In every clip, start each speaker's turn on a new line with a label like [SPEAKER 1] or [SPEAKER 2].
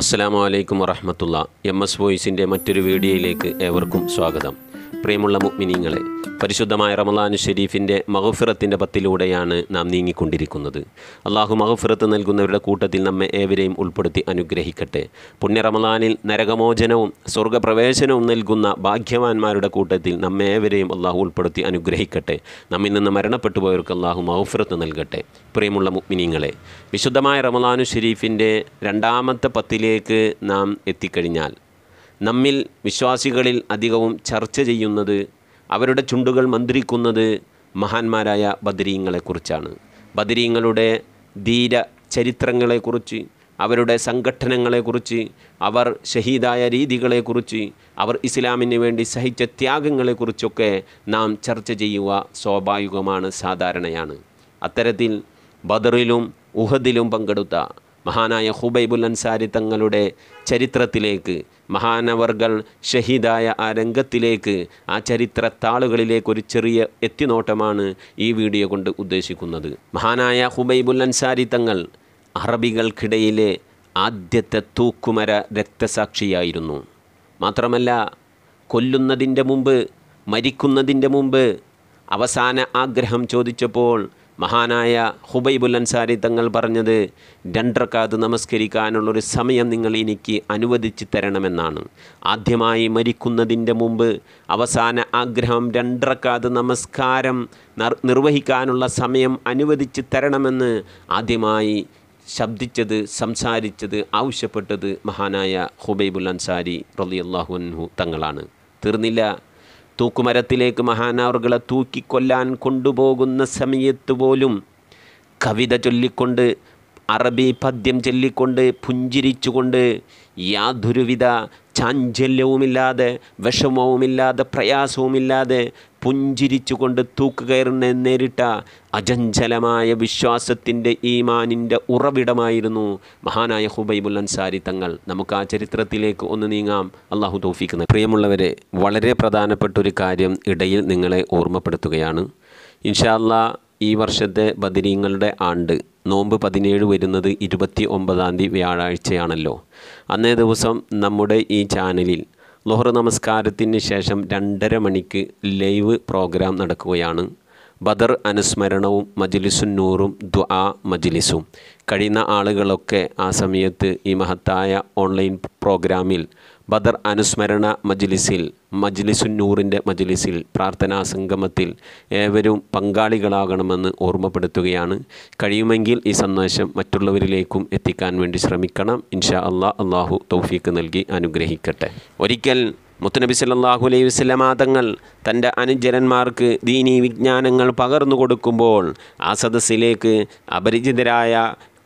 [SPEAKER 1] അസ്സാം വലൈക്കും വറഹമത്തുള്ള എം എസ് വോയിസിൻ്റെ മറ്റൊരു വീഡിയോയിലേക്ക് ഏവർക്കും സ്വാഗതം പ്രിയമുള്ള മുഗ്മിനീങ്ങളെ പരിശുദ്ധമായ റമലാനു ഷെരീഫിൻ്റെ മഹഫിറത്തിൻ്റെ പത്തിലൂടെയാണ് നാം നീങ്ങിക്കൊണ്ടിരിക്കുന്നത് അള്ളാഹു മഹഫിറത്ത് നൽകുന്നവരുടെ കൂട്ടത്തിൽ നമ്മെ ഏവരെയും ഉൾപ്പെടുത്തി അനുഗ്രഹിക്കട്ടെ പുണ്യ റമദാനിൽ നരകമോചനവും സ്വർഗപ്രവേശനവും നൽകുന്ന ഭാഗ്യവാന്മാരുടെ കൂട്ടത്തിൽ നമ്മെ ഏവരെയും അള്ളാഹു ഉൾപ്പെടുത്തി അനുഗ്രഹിക്കട്ടെ നമ്മിൽ നിന്ന് മരണപ്പെട്ടു പോയവർക്ക് അള്ളാഹു മഹഫിറത്ത് നൽകട്ടെ പ്രിയമുള്ള മുഗ്മിനീങ്ങളെ വിശുദ്ധമായ റമദാനു ഷെരീഫിൻ്റെ രണ്ടാമത്തെ പത്തിലേക്ക് നാം എത്തിക്കഴിഞ്ഞാൽ നമ്മിൽ വിശ്വാസികളിൽ അധികവും ചർച്ച ചെയ്യുന്നത് അവരുടെ ചുണ്ടുകൾ മന്ത്രിക്കുന്നത് മഹാന്മാരായ ബദരീങ്ങളെക്കുറിച്ചാണ് ബദരീങ്ങളുടെ ധീര ചരിത്രങ്ങളെക്കുറിച്ച് അവരുടെ സംഘടനകളെക്കുറിച്ച് അവർ ഷഹീദായ രീതികളെക്കുറിച്ച് അവർ ഇസ്ലാമിന് വേണ്ടി സഹിച്ച ത്യാഗങ്ങളെക്കുറിച്ചൊക്കെ നാം ചർച്ച ചെയ്യുക സ്വാഭാവികമാണ് സാധാരണയാണ് അത്തരത്തിൽ ബദറിലും ഉഹദിലും പങ്കെടുത്ത മഹാനായ ഹുബൈബുൽ അൻസാരി തങ്ങളുടെ ചരിത്രത്തിലേക്ക് മഹാനവർകൾ ഷഹീദായ ആ രംഗത്തിലേക്ക് ആ ചരിത്ര താളുകളിലേക്ക് ഒരു ചെറിയ എത്തിനോട്ടമാണ് ഈ വീഡിയോ കൊണ്ട് ഉദ്ദേശിക്കുന്നത് മഹാനായ ഹുബൈബുൽ അൻസാരി തങ്ങൾ അറബികൾക്കിടയിലെ ആദ്യത്തെ തൂക്കുമര രക്തസാക്ഷിയായിരുന്നു മാത്രമല്ല കൊല്ലുന്നതിൻ്റെ മുമ്പ് മരിക്കുന്നതിൻ്റെ മുമ്പ് അവസാന ആഗ്രഹം ചോദിച്ചപ്പോൾ മഹാനായ ഹുബൈബുൽ അൻസാരി തങ്ങൾ പറഞ്ഞത് രണ്ടർക്കാത് നമസ്കരിക്കാനുള്ളൊരു സമയം നിങ്ങൾ എനിക്ക് അനുവദിച്ച് തരണമെന്നാണ് ആദ്യമായി മരിക്കുന്നതിൻ്റെ മുമ്പ് അവസാന ആഗ്രഹം രണ്ടർക്കാത് നമസ്കാരം നിർവഹിക്കാനുള്ള സമയം അനുവദിച്ച് തരണമെന്ന് ആദ്യമായി ശബ്ദിച്ചത് സംസാരിച്ചത് ആവശ്യപ്പെട്ടത് മഹാനായ ഹുബൈബുൽ അൻസാരി റലിയല്ലാഹു അൻഹു തങ്ങളാണ് തീർന്നില്ല തൂക്കുമരത്തിലേക്ക് മഹാനാറുകളെ തൂക്കിക്കൊല്ലാൻ കൊണ്ടുപോകുന്ന സമയത്ത് പോലും കവിത ചൊല്ലിക്കൊണ്ട് അറബി പദ്യം ചൊല്ലിക്കൊണ്ട് പുഞ്ചിരിച്ചുകൊണ്ട് യാതൊരുവിധ ചാഞ്ചല്യവുമില്ലാതെ വിഷമവുമില്ലാതെ പ്രയാസവുമില്ലാതെ പുഞ്ചിരിച്ചുകൊണ്ട് തൂക്കുകയറിനെ നേരിട്ട അജഞ്ചലമായ വിശ്വാസത്തിൻ്റെ ഈമാനിൻ്റെ ഉറവിടമായിരുന്നു മഹാനായ ഹുബൈബുൽ അൻസാരി തങ്ങൾ നമുക്ക് ആ ചരിത്രത്തിലേക്ക് ഒന്ന് നീങ്ങാം അള്ളാഹു തോഫിക്കുന്ന പ്രിയമുള്ളവരെ വളരെ പ്രധാനപ്പെട്ട ഒരു കാര്യം ഇടയിൽ നിങ്ങളെ ഓർമ്മപ്പെടുത്തുകയാണ് ഇൻഷാല്ല ഈ വർഷത്തെ ബദരീങ്ങളുടെ ആണ്ട് നോമ്പ് പതിനേഴ് വരുന്നത് ഇരുപത്തി ഒമ്പതാം തീയതി വ്യാഴാഴ്ചയാണല്ലോ അന്നേ ദിവസം നമ്മുടെ ഈ ചാനലിൽ ലുഹർ നമസ്കാരത്തിന് ശേഷം രണ്ടര മണിക്ക് ലൈവ് പ്രോഗ്രാം നടക്കുകയാണ് ബദർ അനുസ്മരണവും മജിലിസും നൂറും ദ്വാ മജിലിസും കഴിയുന്ന ആളുകളൊക്കെ ആ സമയത്ത് ഈ മഹത്തായ ഓൺലൈൻ പ്രോഗ്രാമിൽ ബദർ അനുസ്മരണ മജ്ലിസിൽ നൂറിൻ്റെ മജ്ലിസിൽ പ്രാർത്ഥനാ സംഗമത്തിൽ ഏവരും പങ്കാളികളാകണമെന്ന് ഓർമ്മപ്പെടുത്തുകയാണ് കഴിയുമെങ്കിൽ ഈ സന്ദേശം മറ്റുള്ളവരിലേക്കും എത്തിക്കാൻ വേണ്ടി ശ്രമിക്കണം ഇൻഷാ അള്ളാ അള്ളാഹു തൗഫീക്ക് നൽകി അനുഗ്രഹിക്കട്ടെ ഒരിക്കൽ മുത്തനബി സല്ലാഹു അലൈഹി വസ്ലമാതങ്ങൾ തൻ്റെ അനുജരന്മാർക്ക് ദീനി വിജ്ഞാനങ്ങൾ പകർന്നു കൊടുക്കുമ്പോൾ ആ സദസ്സിലേക്ക് അപരിചിതരായ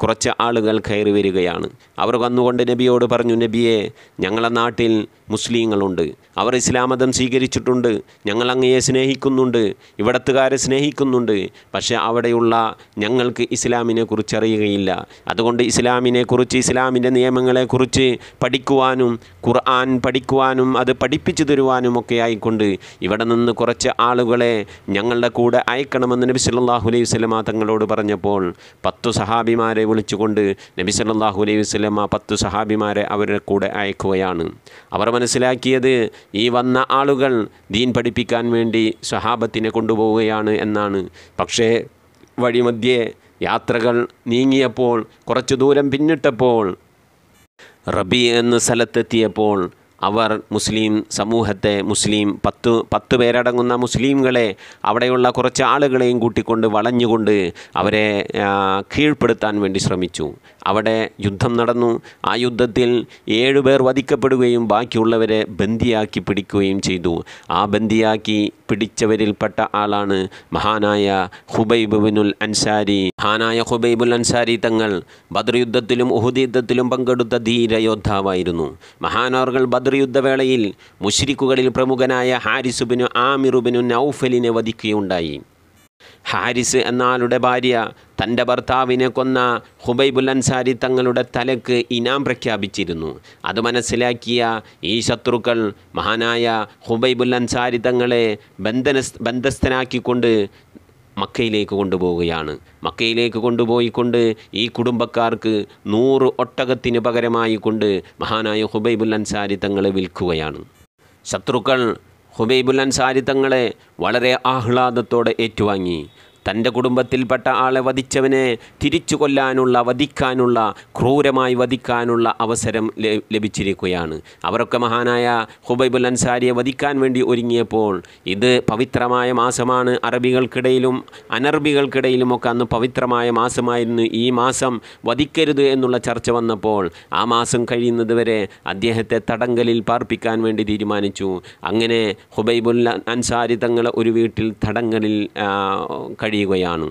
[SPEAKER 1] കുറച്ച് ആളുകൾ കയറി വരികയാണ് അവർ വന്നുകൊണ്ട് നബിയോട് പറഞ്ഞു നബിയെ ഞങ്ങളെ നാട്ടിൽ മുസ്ലിങ്ങളുണ്ട് അവർ ഇസ്ലാമതം സ്വീകരിച്ചിട്ടുണ്ട് ഞങ്ങൾ അങ്ങയെ സ്നേഹിക്കുന്നുണ്ട് ഇവിടത്തുകാരെ സ്നേഹിക്കുന്നുണ്ട് പക്ഷേ അവിടെയുള്ള ഞങ്ങൾക്ക് ഇസ്ലാമിനെ കുറിച്ച് അറിയുകയില്ല അതുകൊണ്ട് ഇസ്ലാമിനെക്കുറിച്ച് ഇസ്ലാമിൻ്റെ നിയമങ്ങളെക്കുറിച്ച് പഠിക്കുവാനും ഖുർആൻ പഠിക്കുവാനും അത് പഠിപ്പിച്ചു തരുവാനും ഒക്കെ ആയിക്കൊണ്ട് ഇവിടെ നിന്ന് കുറച്ച് ആളുകളെ ഞങ്ങളുടെ കൂടെ അയക്കണമെന്ന് നബി സല്ലാഹു അലൈഹി വസ്ലമ തങ്ങളോട് പറഞ്ഞപ്പോൾ പത്തു സഹാബിമാരെ വിളിച്ചുകൊണ്ട് നബി സല്ലാഹു അലൈഹി വസ്ലമ പത്തു സഹാബിമാരെ അവരുടെ കൂടെ അയക്കുകയാണ് അവർ മനസ്സിലാക്കിയത് ഈ വന്ന ആളുകൾ ദീൻ പഠിപ്പിക്കാൻ വേണ്ടി സ്വഹാബത്തിനെ കൊണ്ടുപോവുകയാണ് എന്നാണ് പക്ഷേ വഴിമധ്യേ യാത്രകൾ നീങ്ങിയപ്പോൾ കുറച്ചു ദൂരം പിന്നിട്ടപ്പോൾ റബി എന്ന സ്ഥലത്തെത്തിയപ്പോൾ അവർ മുസ്ലിം സമൂഹത്തെ മുസ്ലിം പത്ത് പത്ത് പേരടങ്ങുന്ന മുസ്ലിംകളെ അവിടെയുള്ള കുറച്ച് ആളുകളെയും കൂട്ടിക്കൊണ്ട് വളഞ്ഞുകൊണ്ട് അവരെ കീഴ്പ്പെടുത്താൻ വേണ്ടി ശ്രമിച്ചു അവിടെ യുദ്ധം നടന്നു ആ യുദ്ധത്തിൽ ഏഴുപേർ വധിക്കപ്പെടുകയും ബാക്കിയുള്ളവരെ ബന്ദിയാക്കി പിടിക്കുകയും ചെയ്തു ആ ബന്ദിയാക്കി പിടിച്ചവരിൽപ്പെട്ട ആളാണ് മഹാനായ ഹുബൈബുബിനുൽ അൻസാരി മഹാനായ ഹുബൈബുൽ അൻസാരി തങ്ങൾ ബദർ യുദ്ധത്തിലും ഉഹുദ് യുദ്ധത്തിലും പങ്കെടുത്ത ധീരയോദ്ധാവായിരുന്നു മഹാനവർകൾ ബദർ യുദ്ധവേളയിൽ മുഷ്രിക്കുകളിൽ പ്രമുഖനായ ഹാരിസുബിനു ആമിറുബിനു നൗഫലിനെ വധിക്കുകയുണ്ടായി ഹാരിസ് എന്നാളുടെ ഭാര്യ തൻ്റെ ഭർത്താവിനെ കൊന്ന ഹുബൈബുൽ അൻസാരി തങ്ങളുടെ തലക്ക് ഇനാം പ്രഖ്യാപിച്ചിരുന്നു അത് മനസ്സിലാക്കിയ ഈ ശത്രുക്കൾ മഹാനായ ഹുബൈബുൽ അൻസാരി തങ്ങളെ ബന്ധന ബന്ധസ്ഥനാക്കിക്കൊണ്ട് മക്കയിലേക്ക് കൊണ്ടുപോവുകയാണ് മക്കയിലേക്ക് കൊണ്ടുപോയിക്കൊണ്ട് ഈ കുടുംബക്കാർക്ക് നൂറ് ഒട്ടകത്തിന് പകരമായി കൊണ്ട് മഹാനായ ഹുബൈബുൽ അൻസാരി തങ്ങളെ വിൽക്കുകയാണ് ശത്രുക്കൾ ഹുബൈബുൽ അൻസാരി തങ്ങളെ വളരെ ആഹ്ലാദത്തോടെ ഏറ്റുവാങ്ങി തൻ്റെ കുടുംബത്തിൽപ്പെട്ട ആളെ വധിച്ചവനെ തിരിച്ചു കൊല്ലാനുള്ള വധിക്കാനുള്ള ക്രൂരമായി വധിക്കാനുള്ള അവസരം ലഭിച്ചിരിക്കുകയാണ് അവരൊക്കെ മഹാനായ ഹുബൈബുൽ അൻസാരിയെ വധിക്കാൻ വേണ്ടി ഒരുങ്ങിയപ്പോൾ ഇത് പവിത്രമായ മാസമാണ് അറബികൾക്കിടയിലും ഒക്കെ അന്ന് പവിത്രമായ മാസമായിരുന്നു ഈ മാസം വധിക്കരുത് എന്നുള്ള ചർച്ച വന്നപ്പോൾ ആ മാസം കഴിയുന്നത് വരെ അദ്ദേഹത്തെ തടങ്കലിൽ പാർപ്പിക്കാൻ വേണ്ടി തീരുമാനിച്ചു അങ്ങനെ ഹുബൈബുൽ അൻസാരി തങ്ങളെ ഒരു വീട്ടിൽ തടങ്കലിൽ കഴിയുകയാണ്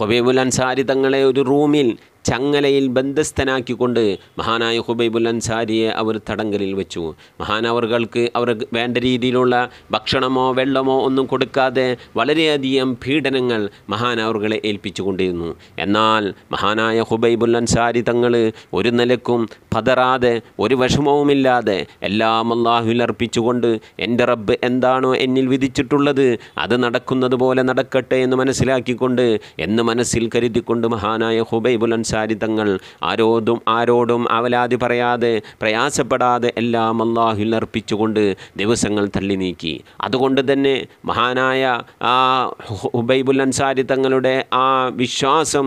[SPEAKER 1] ഹൊബീബുൽ അൻസാരി തങ്ങളെ ഒരു റൂമിൽ ചങ്ങലയിൽ ബന്ധസ്ഥനാക്കിക്കൊണ്ട് മഹാനായ ഹുബൈബുൽ അൻസാരിയെ അവർ തടങ്കലിൽ വെച്ചു മഹാനവർകൾക്ക് അവർ വേണ്ട രീതിയിലുള്ള ഭക്ഷണമോ വെള്ളമോ ഒന്നും കൊടുക്കാതെ വളരെയധികം പീഡനങ്ങൾ മഹാനവറുകളെ ഏൽപ്പിച്ചു കൊണ്ടിരുന്നു എന്നാൽ മഹാനായ ഹുബൈബുൽ അൻസാരി തങ്ങൾ ഒരു നിലക്കും പതറാതെ ഒരു വിഷമവുമില്ലാതെ എല്ലാം അള്ളാഹുവിൽ അർപ്പിച്ചുകൊണ്ട് എൻ്റെ റബ്ബ് എന്താണോ എന്നിൽ വിധിച്ചിട്ടുള്ളത് അത് നടക്കുന്നത് പോലെ നടക്കട്ടെ എന്ന് മനസ്സിലാക്കിക്കൊണ്ട് എന്ന് മനസ്സിൽ കരുതിക്കൊണ്ട് മഹാനായ ഹുബൈബുൽ അൻസാരി ചരിതങ്ങൾ ആരോടും ആരോടും അവലാതി പറയാതെ പ്രയാസപ്പെടാതെ എല്ലാം അള്ളാഹുൽ അർപ്പിച്ചുകൊണ്ട് ദിവസങ്ങൾ തള്ളി നീക്കി അതുകൊണ്ട് തന്നെ മഹാനായ ആ ഹുബൈബുൽ അൻസാരി തങ്ങളുടെ ആ വിശ്വാസം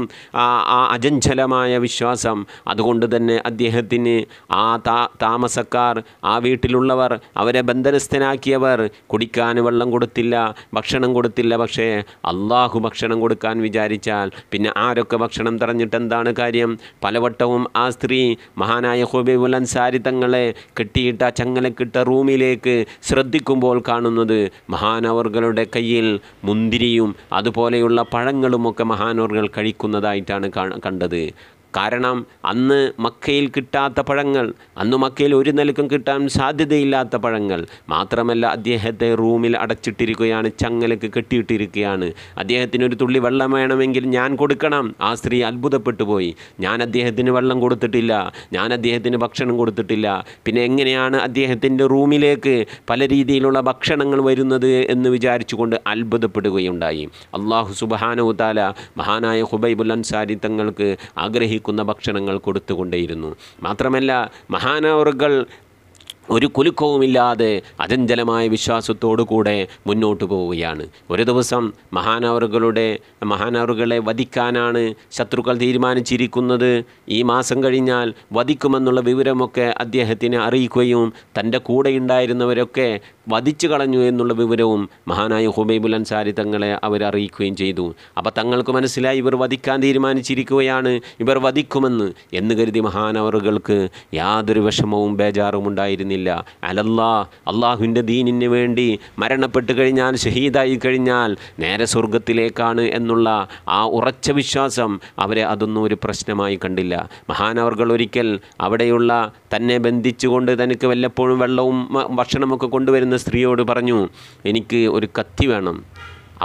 [SPEAKER 1] ആ അജഞ്ചലമായ വിശ്വാസം അതുകൊണ്ട് തന്നെ അദ്ദേഹത്തിന് ആ താമസക്കാർ ആ വീട്ടിലുള്ളവർ അവരെ ബന്ധനസ്ഥനാക്കിയവർ കുടിക്കാൻ വെള്ളം കൊടുത്തില്ല ഭക്ഷണം കൊടുത്തില്ല പക്ഷേ അള്ളാഹു ഭക്ഷണം കൊടുക്കാൻ വിചാരിച്ചാൽ പിന്നെ ആരൊക്കെ ഭക്ഷണം തറഞ്ഞിട്ട് എന്താണ് കാര്യം പലവട്ടവും ആ സ്ത്രീ മഹാനായ ഹുബൈബുൽ അൻസാരി തങ്ങളെ കെട്ടിയിട്ട ചങ്ങലക്കിട്ട റൂമിലേക്ക് ശ്രദ്ധിക്കുമ്പോൾ കാണുന്നത് മഹാനവർകളുടെ കയ്യിൽ മുന്തിരിയും അതുപോലെയുള്ള പഴങ്ങളുമൊക്കെ മഹാനവർകൾ കഴിക്കുന്നതായിട്ടാണ് കണ്ടത് കാരണം അന്ന് മക്കയിൽ കിട്ടാത്ത പഴങ്ങൾ അന്ന് മക്കയിൽ ഒരു നിലക്കും കിട്ടാൻ സാധ്യതയില്ലാത്ത പഴങ്ങൾ മാത്രമല്ല അദ്ദേഹത്തെ റൂമിൽ അടച്ചിട്ടിരിക്കുകയാണ് ചങ്ങലക്ക് കെട്ടിയിട്ടിരിക്കുകയാണ് അദ്ദേഹത്തിന് ഒരു തുള്ളി വെള്ളം വേണമെങ്കിൽ ഞാൻ കൊടുക്കണം ആ സ്ത്രീ അത്ഭുതപ്പെട്ടു പോയി ഞാൻ അദ്ദേഹത്തിന് വെള്ളം കൊടുത്തിട്ടില്ല ഞാൻ അദ്ദേഹത്തിന് ഭക്ഷണം കൊടുത്തിട്ടില്ല പിന്നെ എങ്ങനെയാണ് അദ്ദേഹത്തിൻ്റെ റൂമിലേക്ക് പല രീതിയിലുള്ള ഭക്ഷണങ്ങൾ വരുന്നത് എന്ന് വിചാരിച്ചുകൊണ്ട് അത്ഭുതപ്പെടുകയുണ്ടായി അള്ളാഹു സുബാനവുതാല മഹാനായ ഹുബൈബുൽ അൻസാരി തങ്ങൾക്ക് ആഗ്രഹിക്കും കഴിക്കുന്ന ഭക്ഷണങ്ങൾ കൊടുത്തുകൊണ്ടേയിരുന്നു മാത്രമല്ല മഹാനവറുകൾ ഒരു കുലുക്കവുമില്ലാതെ അചഞ്ചലമായ വിശ്വാസത്തോടു കൂടെ മുന്നോട്ട് പോവുകയാണ് ഒരു ദിവസം മഹാനവറുകളുടെ മഹാനവറുകളെ വധിക്കാനാണ് ശത്രുക്കൾ തീരുമാനിച്ചിരിക്കുന്നത് ഈ മാസം കഴിഞ്ഞാൽ വധിക്കുമെന്നുള്ള വിവരമൊക്കെ അദ്ദേഹത്തിന് അറിയിക്കുകയും തൻ്റെ കൂടെയുണ്ടായിരുന്നവരൊക്കെ വധിച്ചു കളഞ്ഞു എന്നുള്ള വിവരവും മഹാനായ ഹുബൈബുൽ അൻസാരി തങ്ങളെ അവരറിയിക്കുകയും ചെയ്തു അപ്പോൾ തങ്ങൾക്ക് മനസ്സിലായി ഇവർ വധിക്കാൻ തീരുമാനിച്ചിരിക്കുകയാണ് ഇവർ വധിക്കുമെന്ന് എന്ന് കരുതി മഹാനവറുകൾക്ക് യാതൊരു വിഷമവും ബേജാറും ഉണ്ടായിരുന്നില്ല കഴിയില്ല അലല്ലാ അള്ളാഹുവിൻ്റെ ദീനിന് വേണ്ടി മരണപ്പെട്ട് കഴിഞ്ഞാൽ ഷഹീദായി കഴിഞ്ഞാൽ നേരെ സ്വർഗത്തിലേക്കാണ് എന്നുള്ള ആ ഉറച്ച വിശ്വാസം അവരെ അതൊന്നും ഒരു പ്രശ്നമായി കണ്ടില്ല മഹാനവർകൾ ഒരിക്കൽ അവിടെയുള്ള തന്നെ ബന്ധിച്ചുകൊണ്ട് തനിക്ക് വല്ലപ്പോഴും വെള്ളവും ഭക്ഷണമൊക്കെ കൊണ്ടുവരുന്ന സ്ത്രീയോട് പറഞ്ഞു എനിക്ക് ഒരു കത്തി വേണം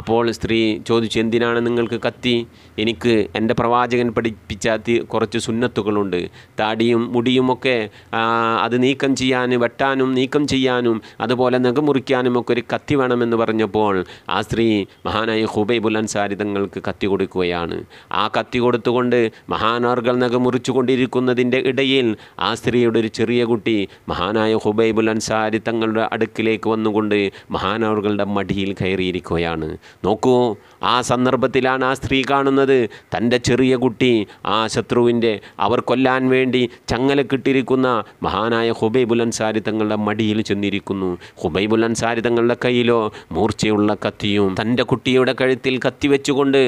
[SPEAKER 1] അപ്പോൾ സ്ത്രീ ചോദിച്ചു എന്തിനാണ് നിങ്ങൾക്ക് കത്തി എനിക്ക് എൻ്റെ പ്രവാചകൻ പഠിപ്പിച്ച കുറച്ച് സുന്നത്തുകളുണ്ട് താടിയും മുടിയുമൊക്കെ അത് നീക്കം ചെയ്യാൻ വെട്ടാനും നീക്കം ചെയ്യാനും അതുപോലെ നഖമുറിക്കാനും ഒക്കെ ഒരു കത്തി വേണമെന്ന് പറഞ്ഞപ്പോൾ ആ സ്ത്രീ മഹാനായ ഹുബൈബുൽ അൻസാരി തങ്ങൾക്ക് കത്തി കൊടുക്കുകയാണ് ആ കത്തി കൊടുത്തുകൊണ്ട് മഹാനാർകൾ നഖമുറിച്ചു കൊണ്ടിരിക്കുന്നതിൻ്റെ ഇടയിൽ ആ സ്ത്രീയുടെ ഒരു ചെറിയ കുട്ടി മഹാനായ ഹുബൈബുൽ അൻസാരി തങ്ങളുടെ അടുക്കിലേക്ക് വന്നുകൊണ്ട് മഹാനാർകളുടെ മടിയിൽ കയറിയിരിക്കുകയാണ് Donc ആ സന്ദർഭത്തിലാണ് ആ സ്ത്രീ കാണുന്നത് തൻ്റെ ചെറിയ കുട്ടി ആ ശത്രുവിൻ്റെ അവർ കൊല്ലാൻ വേണ്ടി ചങ്ങല കിട്ടിയിരിക്കുന്ന മഹാനായ ഹുബൈബുൽ അൻസാരി തങ്ങളുടെ മടിയിൽ ചെന്നിരിക്കുന്നു ഹുബൈബുൽ അൻസാരി തങ്ങളുടെ കയ്യിലോ മൂർച്ചയുള്ള കത്തിയും തൻ്റെ കുട്ടിയുടെ കഴുത്തിൽ കത്തി വെച്ചുകൊണ്ട്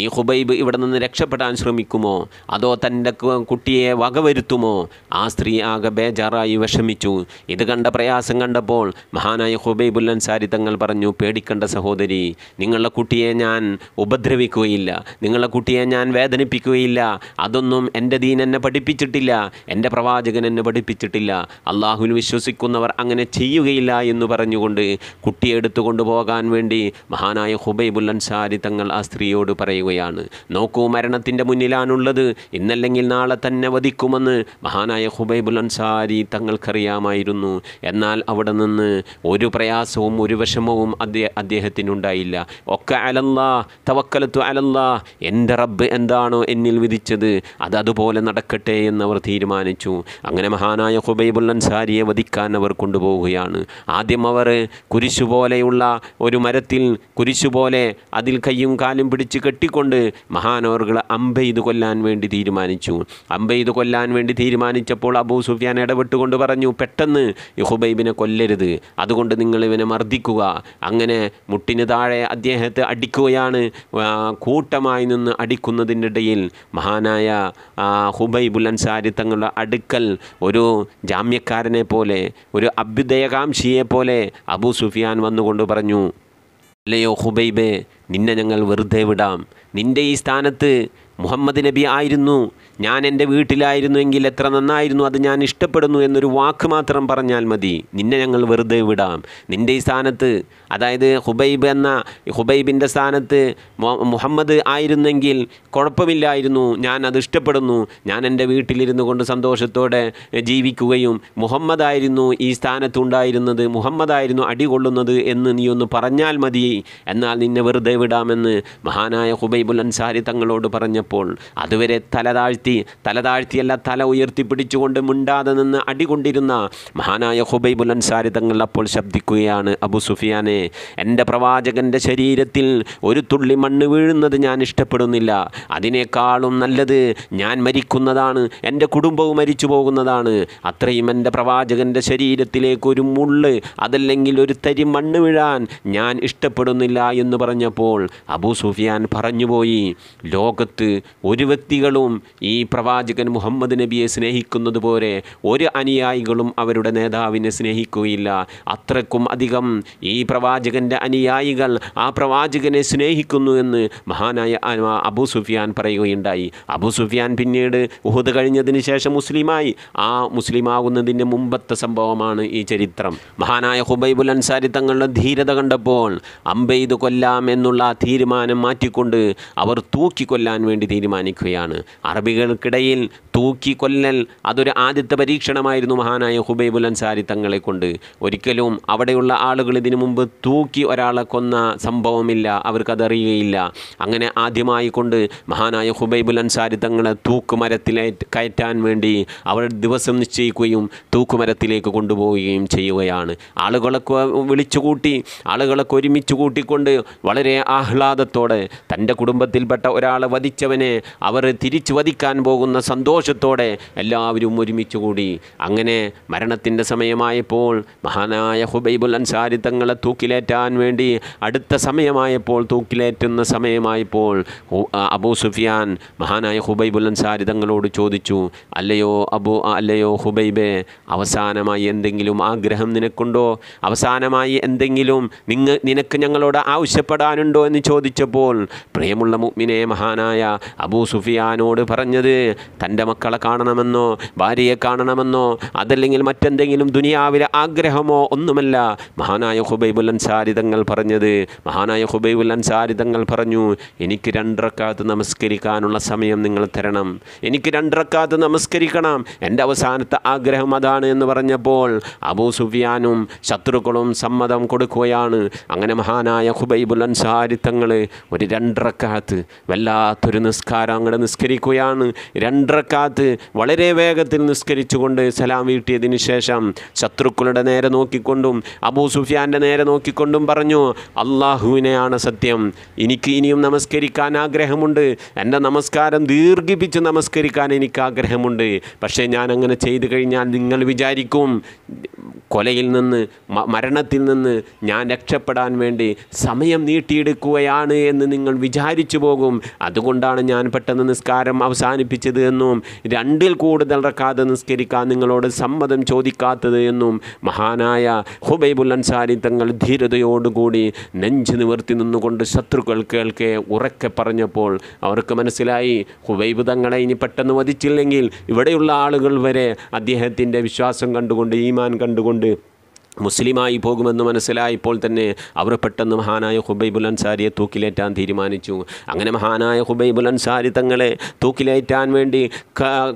[SPEAKER 1] ഈ ഹുബൈബ് ഇവിടെ നിന്ന് രക്ഷപ്പെടാൻ ശ്രമിക്കുമോ അതോ തൻ്റെ കുട്ടിയെ വകവരുത്തുമോ ആ സ്ത്രീ ആകെ ബേജാറായി വിഷമിച്ചു ഇത് കണ്ട പ്രയാസം കണ്ടപ്പോൾ മഹാനായ ഹുബൈബുൽ അൻസാരി തങ്ങൾ പറഞ്ഞു പേടിക്കേണ്ട സഹോദരി നിങ്ങളുടെ കുട്ടിയെ ഞാൻ ഞാൻ ഉപദ്രവിക്കുകയില്ല നിങ്ങളെ കുട്ടിയെ ഞാൻ വേദനിപ്പിക്കുകയില്ല അതൊന്നും എൻ്റെ ദീൻ എന്നെ പഠിപ്പിച്ചിട്ടില്ല എൻ്റെ പ്രവാചകൻ എന്നെ പഠിപ്പിച്ചിട്ടില്ല അള്ളാഹുവിൽ വിശ്വസിക്കുന്നവർ അങ്ങനെ ചെയ്യുകയില്ല എന്ന് പറഞ്ഞുകൊണ്ട് കുട്ടിയെ എടുത്തു കൊണ്ടുപോകാൻ വേണ്ടി മഹാനായ ഹുബൈബുൽ അൻസാരി തങ്ങൾ ആ സ്ത്രീയോട് പറയുകയാണ് നോക്കൂ മരണത്തിൻ്റെ മുന്നിലാണുള്ളത് ഇന്നല്ലെങ്കിൽ നാളെ തന്നെ വധിക്കുമെന്ന് മഹാനായ ഹുബൈബുൽ അൻസാരി തങ്ങൾക്കറിയാമായിരുന്നു എന്നാൽ അവിടെ നിന്ന് ഒരു പ്രയാസവും ഒരു വിഷമവും അദ്ദേഹത്തിനുണ്ടായില്ല ഒക്കെ അലല്ല അലല്ലാ തവക്കലത്തു അലല്ലാ എൻ്റെ റബ്ബ് എന്താണോ എന്നിൽ വിധിച്ചത് അത് അതുപോലെ നടക്കട്ടെ എന്നവർ തീരുമാനിച്ചു അങ്ങനെ മഹാനായ ഹുബൈബുൽ അൻസാരിയെ വധിക്കാൻ അവർ കൊണ്ടുപോവുകയാണ് ആദ്യം അവർ കുരിശുപോലെയുള്ള ഒരു മരത്തിൽ കുരിശുപോലെ പോലെ അതിൽ കയ്യും കാലും പിടിച്ച് കെട്ടിക്കൊണ്ട് അമ്പ ഇത് കൊല്ലാൻ വേണ്ടി തീരുമാനിച്ചു ഇത് കൊല്ലാൻ വേണ്ടി തീരുമാനിച്ചപ്പോൾ അബൂ സുഫിയാൻ ഇടപെട്ടുകൊണ്ട് പറഞ്ഞു പെട്ടെന്ന് ഹുബൈബിനെ കൊല്ലരുത് അതുകൊണ്ട് നിങ്ങൾ ഇവനെ മർദ്ദിക്കുക അങ്ങനെ മുട്ടിന് താഴെ അദ്ദേഹത്തെ അടിക്കുക പോവുകയാണ് കൂട്ടമായി നിന്ന് ഇടയിൽ മഹാനായ ഹുബൈബുൽ അൻസാരി തങ്ങളുടെ അടുക്കൽ ഒരു ജാമ്യക്കാരനെ പോലെ ഒരു അഭ്യുദയകാംക്ഷിയെ പോലെ അബു സുഫിയാൻ വന്നുകൊണ്ട് പറഞ്ഞു അല്ലയോ ഹുബൈബെ നിന്നെ ഞങ്ങൾ വെറുതെ വിടാം നിൻ്റെ ഈ സ്ഥാനത്ത് മുഹമ്മദ് നബി ആയിരുന്നു ഞാൻ എൻ്റെ വീട്ടിലായിരുന്നുവെങ്കിൽ എത്ര നന്നായിരുന്നു അത് ഞാൻ ഇഷ്ടപ്പെടുന്നു എന്നൊരു വാക്ക് മാത്രം പറഞ്ഞാൽ മതി നിന്നെ ഞങ്ങൾ വെറുതെ വിടാം നിൻ്റെ ഈ സ്ഥാനത്ത് അതായത് ഹുബൈബ് എന്ന ഹുബൈബിൻ്റെ സ്ഥാനത്ത് മുഹമ്മദ് ആയിരുന്നെങ്കിൽ കുഴപ്പമില്ലായിരുന്നു ഞാൻ അത് ഇഷ്ടപ്പെടുന്നു ഞാൻ എൻ്റെ വീട്ടിലിരുന്നു കൊണ്ട് സന്തോഷത്തോടെ ജീവിക്കുകയും മുഹമ്മദായിരുന്നു ഈ സ്ഥാനത്തുണ്ടായിരുന്നത് മുഹമ്മദായിരുന്നു അടികൊള്ളുന്നത് എന്ന് നീ ഒന്ന് പറഞ്ഞാൽ മതി എന്നാൽ നിന്നെ വെറുതെ വിടാമെന്ന് മഹാനായ ഹുബൈബുൽ അൻസാരി തങ്ങളോട് പറഞ്ഞപ്പോൾ അതുവരെ തലതാഴ്ത്തി വ്യക്തി തല താഴ്ത്തിയല്ല തല ഉയർത്തിപ്പിടിച്ചുകൊണ്ട് മുണ്ടാതെ നിന്ന് അടികൊണ്ടിരുന്ന മഹാനായ ഹുബൈബുൽ അൻസാരി തങ്ങൾ അപ്പോൾ ശബ്ദിക്കുകയാണ് അബു സുഫിയാനെ എൻ്റെ പ്രവാചകൻ്റെ ശരീരത്തിൽ ഒരു തുള്ളി മണ്ണ് വീഴുന്നത് ഞാൻ ഇഷ്ടപ്പെടുന്നില്ല അതിനേക്കാളും നല്ലത് ഞാൻ മരിക്കുന്നതാണ് എൻ്റെ കുടുംബവും മരിച്ചു പോകുന്നതാണ് അത്രയും എൻ്റെ പ്രവാചകൻ്റെ ശരീരത്തിലേക്ക് ഒരു മുള്ള് അതല്ലെങ്കിൽ ഒരു തരി മണ്ണ് വീഴാൻ ഞാൻ ഇഷ്ടപ്പെടുന്നില്ല എന്ന് പറഞ്ഞപ്പോൾ അബൂ സുഫിയാൻ പറഞ്ഞുപോയി ലോകത്ത് ഒരു വ്യക്തികളും ഈ ഈ പ്രവാചകൻ മുഹമ്മദ് നബിയെ സ്നേഹിക്കുന്നത് പോലെ ഒരു അനുയായികളും അവരുടെ നേതാവിനെ സ്നേഹിക്കുകയില്ല അത്രക്കും അധികം ഈ പ്രവാചകൻ്റെ അനുയായികൾ ആ പ്രവാചകനെ സ്നേഹിക്കുന്നു എന്ന് മഹാനായ അബു സുഫിയാൻ പറയുകയുണ്ടായി അബു സുഫിയാൻ പിന്നീട് ഉഹുദ് കഴിഞ്ഞതിന് ശേഷം മുസ്ലിമായി ആ മുസ്ലിമാകുന്നതിന് മുമ്പത്തെ സംഭവമാണ് ഈ ചരിത്രം മഹാനായ ഹുബൈബുൽ അൻസാരി തങ്ങളുടെ ധീരത കണ്ടപ്പോൾ അമ്പെയ്ത് കൊല്ലാം എന്നുള്ള തീരുമാനം മാറ്റിക്കൊണ്ട് അവർ തൂക്കിക്കൊല്ലാൻ വേണ്ടി തീരുമാനിക്കുകയാണ് അറബികൾ அவர்களுக்கிடையில் തൂക്കിക്കൊല്ലൽ അതൊരു ആദ്യത്തെ പരീക്ഷണമായിരുന്നു മഹാനായ ഹുബൈബുൽ അൻസാരി തങ്ങളെ കൊണ്ട് ഒരിക്കലും അവിടെയുള്ള ആളുകൾ ഇതിനു മുമ്പ് തൂക്കി ഒരാളെ കൊന്ന സംഭവമില്ല അവർക്കതറിയുകയില്ല അങ്ങനെ ആദ്യമായി കൊണ്ട് മഹാനായ ഹുബൈബുൽ അൻസാരി തങ്ങളെ തൂക്കുമരത്തിലെ കയറ്റാൻ വേണ്ടി അവർ ദിവസം നിശ്ചയിക്കുകയും തൂക്കുമരത്തിലേക്ക് കൊണ്ടുപോവുകയും ചെയ്യുകയാണ് ആളുകളെ വിളിച്ചുകൂട്ടി ആളുകളൊക്കെ ഒരുമിച്ച് കൂട്ടിക്കൊണ്ട് വളരെ ആഹ്ലാദത്തോടെ തൻ്റെ കുടുംബത്തിൽപ്പെട്ട ഒരാളെ വധിച്ചവനെ അവർ തിരിച്ചു വധിക്കാൻ പോകുന്ന സന്തോഷം സന്തോഷത്തോടെ എല്ലാവരും ഒരുമിച്ച് കൂടി അങ്ങനെ മരണത്തിൻ്റെ സമയമായപ്പോൾ മഹാനായ ഹുബൈബുൽ അൻസാരി തങ്ങളെ തൂക്കിലേറ്റാൻ വേണ്ടി അടുത്ത സമയമായപ്പോൾ തൂക്കിലേറ്റുന്ന സമയമായപ്പോൾ അബൂ സുഫിയാൻ മഹാനായ ഹുബൈബുൽ അൻസാരി തങ്ങളോട് ചോദിച്ചു അല്ലയോ അബു അല്ലയോ ഹുബൈബെ അവസാനമായി എന്തെങ്കിലും ആഗ്രഹം നിനക്കുണ്ടോ അവസാനമായി എന്തെങ്കിലും നിങ്ങൾ നിനക്ക് ഞങ്ങളോട് ആവശ്യപ്പെടാനുണ്ടോ എന്ന് ചോദിച്ചപ്പോൾ പ്രിയമുള്ള മുഗ്മിനെ മഹാനായ അബൂ സുഫിയാനോട് പറഞ്ഞത് തൻ്റെ മക്കളെ കാണണമെന്നോ ഭാര്യയെ കാണണമെന്നോ അതല്ലെങ്കിൽ മറ്റെന്തെങ്കിലും ദുനിയാവിലെ ആഗ്രഹമോ ഒന്നുമല്ല മഹാനായ ഹുബൈബുൽ അൻസാരിതങ്ങൾ പറഞ്ഞത് മഹാനായ ഹുബൈബുൽ അൻസാരിതങ്ങൾ പറഞ്ഞു എനിക്ക് രണ്ടരക്കാത്ത് നമസ്കരിക്കാനുള്ള സമയം നിങ്ങൾ തരണം എനിക്ക് രണ്ടരക്കാത്ത് നമസ്കരിക്കണം എൻ്റെ അവസാനത്തെ ആഗ്രഹം അതാണ് എന്ന് പറഞ്ഞപ്പോൾ അബൂ സുഫിയാനും ശത്രുക്കളും സമ്മതം കൊടുക്കുകയാണ് അങ്ങനെ മഹാനായ ഹുബൈബുൽ അൻസാരിത്തങ്ങൾ ഒരു രണ്ടരക്കാത്ത് വല്ലാത്തൊരു നിസ്കാരം അങ്ങനെ നിസ്കരിക്കുകയാണ് രണ്ടരക്കാത്ത് റക്കാത്ത് വളരെ വേഗത്തിൽ നിസ്കരിച്ചുകൊണ്ട് സലാം വീട്ടിയതിന് ശേഷം ശത്രുക്കളുടെ നേരെ നോക്കിക്കൊണ്ടും അബൂ സുഫിയാൻ്റെ നേരെ നോക്കിക്കൊണ്ടും പറഞ്ഞു അള്ളാഹുവിനെയാണ് സത്യം എനിക്ക് ഇനിയും നമസ്കരിക്കാൻ ആഗ്രഹമുണ്ട് എൻ്റെ നമസ്കാരം ദീർഘിപ്പിച്ച് നമസ്കരിക്കാൻ എനിക്ക് ആഗ്രഹമുണ്ട് പക്ഷേ ഞാൻ അങ്ങനെ ചെയ്തു കഴിഞ്ഞാൽ നിങ്ങൾ വിചാരിക്കും കൊലയിൽ നിന്ന് മരണത്തിൽ നിന്ന് ഞാൻ രക്ഷപ്പെടാൻ വേണ്ടി സമയം നീട്ടിയെടുക്കുകയാണ് എന്ന് നിങ്ങൾ വിചാരിച്ചു പോകും അതുകൊണ്ടാണ് ഞാൻ പെട്ടെന്ന് നിസ്കാരം അവസാനിപ്പിച്ചത് എന്നും രണ്ടിൽ കൂടുതൽ റക്കാത്ത് നിസ്കരിക്കാൻ നിങ്ങളോട് സമ്മതം ചോദിക്കാത്തത് എന്നും മഹാനായ ഹുബൈബുൽ അൻസാരി തങ്ങൾ ധീരതയോടുകൂടി നെഞ്ചു നിവർത്തി നിന്നുകൊണ്ട് ശത്രുക്കൾ കേൾക്കെ ഉറക്കെ പറഞ്ഞപ്പോൾ അവർക്ക് മനസ്സിലായി ഹുബൈബ് തങ്ങളെ ഇനി പെട്ടെന്ന് വധിച്ചില്ലെങ്കിൽ ഇവിടെയുള്ള ആളുകൾ വരെ അദ്ദേഹത്തിൻ്റെ വിശ്വാസം കണ്ടുകൊണ്ട് ഈമാൻ കണ്ടുകൊണ്ട് മുസ്ലിമായി പോകുമെന്ന് മനസ്സിലായപ്പോൾ തന്നെ അവർ പെട്ടെന്ന് മഹാനായ ഹുബൈബുൽ അൻസാരിയെ തൂക്കിലേറ്റാൻ തീരുമാനിച്ചു അങ്ങനെ മഹാനായ ഹുബൈബുൽ അൻസാരി തങ്ങളെ തൂക്കിലേറ്റാൻ വേണ്ടി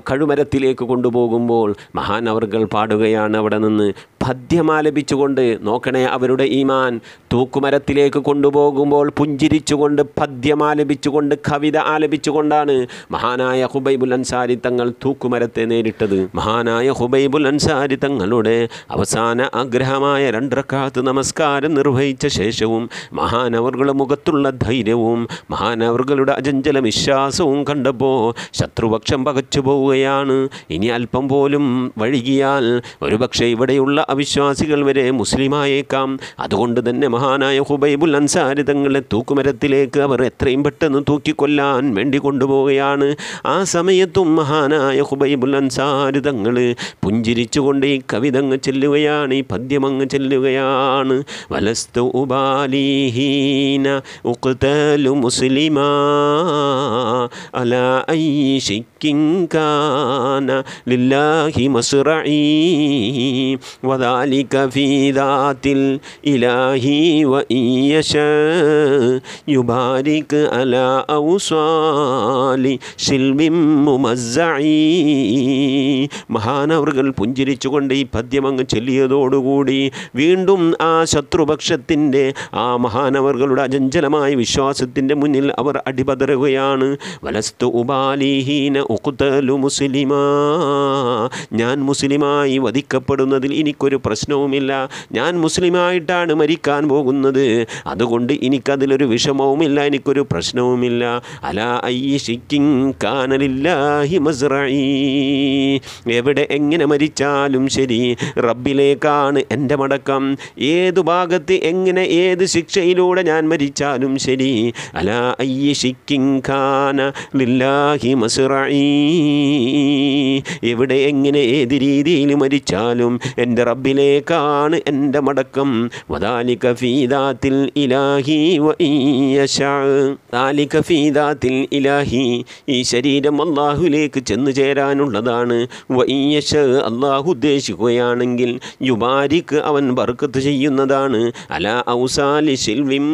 [SPEAKER 1] കഴുമരത്തിലേക്ക് കൊണ്ടുപോകുമ്പോൾ മഹാൻ അവർകൾ പാടുകയാണ് അവിടെ നിന്ന് പദ്യമാലപിച്ചുകൊണ്ട് നോക്കണേ അവരുടെ ഈമാൻ തൂക്കുമരത്തിലേക്ക് കൊണ്ടുപോകുമ്പോൾ പുഞ്ചിരിച്ചുകൊണ്ട് പദ്യമാലപിച്ചുകൊണ്ട് കവിത ആലപിച്ചുകൊണ്ടാണ് മഹാനായ ഹുബൈബുൽ അൻസാരി തങ്ങൾ തൂക്കുമരത്തെ നേരിട്ടത് മഹാനായ ഹുബൈബുൽ അൻസാരി തങ്ങളുടെ അവസാന ആഗ്രഹം അർഹമായ രണ്ടറക്കാത്ത് നമസ്കാരം നിർവഹിച്ച ശേഷവും മഹാനവറുകളുടെ മുഖത്തുള്ള ധൈര്യവും മഹാനവറുകളുടെ അജഞ്ചല വിശ്വാസവും കണ്ടപ്പോൾ ശത്രുപക്ഷം പകച്ചു പോവുകയാണ് ഇനി അല്പം പോലും വഴുകിയാൽ ഒരുപക്ഷെ ഇവിടെയുള്ള അവിശ്വാസികൾ വരെ മുസ്ലിമായേക്കാം അതുകൊണ്ട് തന്നെ മഹാനായ ഹുബൈബുൽ അൻസാരി തങ്ങളെ തൂക്കുമരത്തിലേക്ക് അവർ എത്രയും പെട്ടെന്ന് തൂക്കിക്കൊല്ലാൻ വേണ്ടി കൊണ്ടുപോവുകയാണ് ആ സമയത്തും മഹാനായ ഹുബൈബുൽ അൻസാരി തങ്ങൾ പുഞ്ചിരിച്ചുകൊണ്ട് ഈ കവിതങ്ങ് ചെല്ലുകയാണ് ഈ പദ്യം അങ്ങ് ചെല്ലുകയാണ് വലസ്തു ഉബാലീഹീന ഉക്തലു മുസ്ലിമ അല ഐഷിക്കിങ്കാന ലില്ലാഹി മസുറഈ വദാലിക ഫീ ذاتിൽ ഇലാഹി വഇയശ യുബാരിക് അല ഔസ്വാലി ശിൽവിം മുമസ്സഈ മഹാനവർകൾ പുഞ്ചിരിച്ചുകൊണ്ട് ഈ പദ്യം അങ്ങ് ചൊല്ലിയതോടുകൂടി കൂടി വീണ്ടും ആ ശത്രുപക്ഷത്തിൻ്റെ ആ മഹാനവറുകളുടെ അജഞ്ചലമായ വിശ്വാസത്തിൻ്റെ മുന്നിൽ അവർ അടിപതറുകയാണ് വലസ്തു ഉപാലിഹീന ഉക്കുത്തലു മുസ്ലിമാ ഞാൻ മുസ്ലിമായി വധിക്കപ്പെടുന്നതിൽ എനിക്കൊരു പ്രശ്നവുമില്ല ഞാൻ മുസ്ലിമായിട്ടാണ് മരിക്കാൻ പോകുന്നത് അതുകൊണ്ട് എനിക്കതിലൊരു വിഷമവുമില്ല എനിക്കൊരു പ്രശ്നവുമില്ല അല ഐ ഷിക്കിങ് എവിടെ എങ്ങനെ മരിച്ചാലും ശരി റബ്ബിലേക്കാണ് എൻ്റെ മടക്കം ഏതു ഭാഗത്ത് എങ്ങനെ ഏത് ശിക്ഷയിലൂടെ ഞാൻ മരിച്ചാലും ശരി അല അയ്യ ഷിക്കിങ്കാന ലില്ലാഹി മസുറായി എവിടെ എങ്ങനെ ഏത് രീതിയിൽ മരിച്ചാലും എൻ്റെ റബ്ബിലേക്കാണ് എൻ്റെ മടക്കം വദാലി ഫീദാത്തിൽ ഇലാഹി താലിക ഫീദാത്തിൽ ഇലാഹി ഈ ശരീരം അള്ളാഹുലേക്ക് ചെന്നു ചേരാനുള്ളതാണ് വയ്യശ അള്ളാഹു ഉദ്ദേശിക്കുകയാണെങ്കിൽ യുബാരി അതിലേക്ക് അവൻ ബർക്കത്ത് ചെയ്യുന്നതാണ് അല ഔസാലി ഷിൽവിം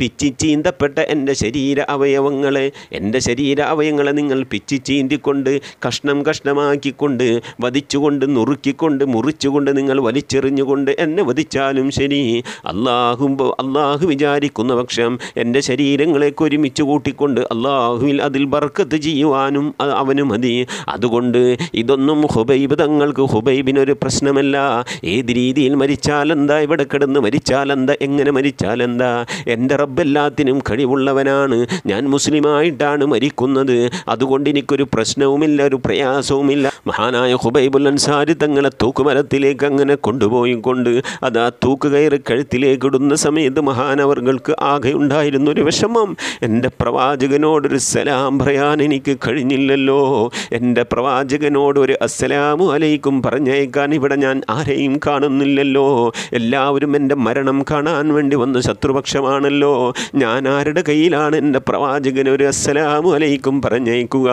[SPEAKER 1] പിച്ചി ചീന്തപ്പെട്ട എൻ്റെ ശരീര അവയവങ്ങളെ എൻ്റെ ശരീര അവയവങ്ങളെ നിങ്ങൾ പിച്ചി ചീന്തിക്കൊണ്ട് കഷ്ണം കഷ്ണമാക്കിക്കൊണ്ട് വധിച്ചുകൊണ്ട് നുറുക്കിക്കൊണ്ട് മുറിച്ചുകൊണ്ട് നിങ്ങൾ വലിച്ചെറിഞ്ഞുകൊണ്ട് എന്നെ വധിച്ചാലും ശരി അള്ളാഹു അള്ളാഹു വിചാരിക്കുന്ന പക്ഷം എൻ്റെ ശരീരങ്ങളെ ഒരുമിച്ച് കൂട്ടിക്കൊണ്ട് അള്ളാഹുവിൽ അതിൽ ബർക്കത്ത് ചെയ്യുവാനും അവന് മതി അതുകൊണ്ട് ഇതൊന്നും ഹുബൈബ് തങ്ങൾക്ക് ഹുബൈബിനൊരു പ്രശ്നം പ്രശ്നമല്ല ഏത് രീതിയിൽ മരിച്ചാലെന്താ ഇവിടെ കിടന്ന് മരിച്ചാലെന്താ എങ്ങനെ മരിച്ചാലെന്താ എൻ്റെ റബ്ബെല്ലാത്തിനും കഴിവുള്ളവനാണ് ഞാൻ മുസ്ലിമായിട്ടാണ് മരിക്കുന്നത് അതുകൊണ്ട് എനിക്കൊരു പ്രശ്നവുമില്ല ഒരു പ്രയാസവുമില്ല മഹാനായ ഹുബൈബുൽ അൻസാരി തങ്ങളെ തൂക്കുമരത്തിലേക്ക് അങ്ങനെ കൊണ്ടുപോയി കൊണ്ട് അത് ആ തൂക്കുകയറി കഴുത്തിലേക്ക് ഇടുന്ന സമയത്ത് മഹാനവർകൾക്ക് ആകെ ഉണ്ടായിരുന്ന ഒരു വിഷമം എൻ്റെ പ്രവാചകനോടൊരു സലാം പറയാൻ എനിക്ക് കഴിഞ്ഞില്ലല്ലോ എൻ്റെ പ്രവാചകനോട് ഒരു അസ്സലാമു അലൈക്കും പറഞ്ഞേക്കാൻ ഇവിടെ ഇവിടെ ഞാൻ ആരെയും കാണുന്നില്ലല്ലോ എല്ലാവരും എൻ്റെ മരണം കാണാൻ വേണ്ടി വന്ന ശത്രുപക്ഷമാണല്ലോ ഞാൻ ആരുടെ കയ്യിലാണ് എൻ്റെ പ്രവാചകൻ ഒരു അസ്സലാമു അലൈക്കും പറഞ്ഞേക്കുക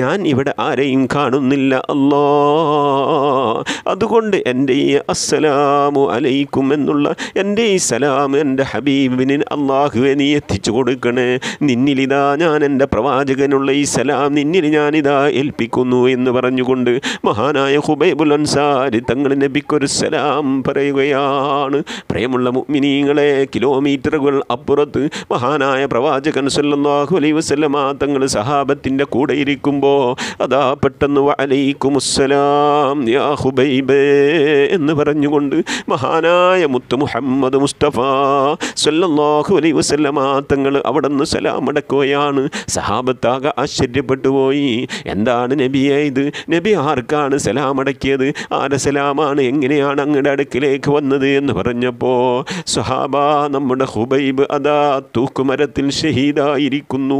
[SPEAKER 1] ഞാൻ ഇവിടെ ആരെയും കാണുന്നില്ല അല്ലോ അതുകൊണ്ട് എൻ്റെ ഈ അസ്സലാമു അലൈക്കും എന്നുള്ള എൻ്റെ ഈ സലാം എൻ്റെ ഹബീബിന് അള്ളാഹുവെ നീ എത്തിച്ചു കൊടുക്കണേ നിന്നിലിതാ ഞാൻ എൻ്റെ പ്രവാചകനുള്ള ഈ സലാം നിന്നിൽ ഞാനിതാ ഏൽപ്പിക്കുന്നു എന്ന് പറഞ്ഞുകൊണ്ട് മഹാനായ ഹുബൈബുൽ അൻസാരി തങ്ങൾ തങ്ങൾ നബിക്കൊരു സലാം പറയുകയാണ് പ്രിയമുള്ള മുഗ്മിനീങ്ങളെ കിലോമീറ്ററുകൾ അപ്പുറത്ത് മഹാനായ പ്രവാചകൻ സല്ലാഹു അലൈ വസ്ലമ തങ്ങൾ സഹാബത്തിൻ്റെ കൂടെ ഇരിക്കുമ്പോൾ അതാ പെട്ടെന്ന് വലൈക്കുമുസ്സലാം യാഹുബൈബേ ഹുബൈബേ എന്ന് പറഞ്ഞുകൊണ്ട് മഹാനായ മുത്ത് മുഹമ്മദ് മുസ്തഫ സല്ലാഹു അലൈ വസ്ലമ തങ്ങൾ അവിടെ നിന്ന് അടക്കുകയാണ് സഹാബത്താകെ ആശ്ചര്യപ്പെട്ടു പോയി എന്താണ് നബിയായത് ഇത് നബി ആർക്കാണ് അടക്കിയത് ആരെ സലാം ഇസ്ലാമാണ് എങ്ങനെയാണ് അങ്ങയുടെ അടുക്കിലേക്ക് വന്നത് എന്ന് പറഞ്ഞപ്പോൾ സഹാബ നമ്മുടെ ഹുബൈബ് അതാ തൂക്കുമരത്തിൽ ഷഹീദായിരിക്കുന്നു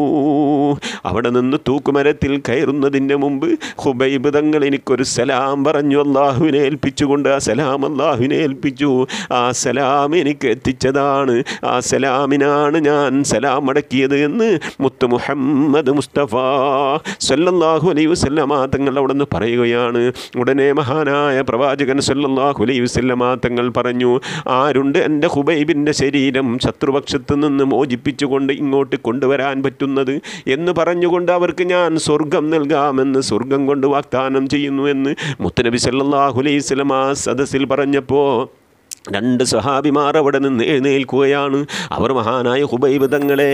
[SPEAKER 1] അവിടെ നിന്ന് തൂക്കുമരത്തിൽ കയറുന്നതിൻ്റെ മുമ്പ് ഹുബൈബ് തങ്ങൾ എനിക്കൊരു സലാം പറഞ്ഞു അള്ളാഹുവിനെ ഏൽപ്പിച്ചുകൊണ്ട് ആ സലാം അള്ളാഹുവിനെ ഏൽപ്പിച്ചു ആ സലാം എനിക്ക് എത്തിച്ചതാണ് ആ സലാമിനാണ് ഞാൻ സലാം അടക്കിയത് എന്ന് മുത്ത് മുഹമ്മദ് മുസ്തഫ സല്ലല്ലാഹു അലൈ വസ്ലാം തങ്ങൾ അവിടെ നിന്ന് പറയുകയാണ് ഉടനെ മഹാനായ പ്രവാചക പ്രവാചകൻ സല്ലാഹു വസ്ല്ലമാ തങ്ങൾ പറഞ്ഞു ആരുണ്ട് എൻ്റെ ഹുബൈബിൻ്റെ ശരീരം ശത്രുപക്ഷത്തു നിന്ന് മോചിപ്പിച്ചുകൊണ്ട് ഇങ്ങോട്ട് കൊണ്ടുവരാൻ പറ്റുന്നത് എന്ന് പറഞ്ഞുകൊണ്ട് അവർക്ക് ഞാൻ സ്വർഗം നൽകാമെന്ന് സ്വർഗം കൊണ്ട് വാഗ്ദാനം ചെയ്യുന്നു എന്ന് മുത്തനബി സല്ലാഹു അലൈഹി സദസ്സിൽ പറഞ്ഞപ്പോൾ രണ്ട് സഹാബിമാർ അവിടെ നിന്ന് എഴുന്നേൽക്കുകയാണ് അവർ മഹാനായ ഹുബൈബ് തങ്ങളെ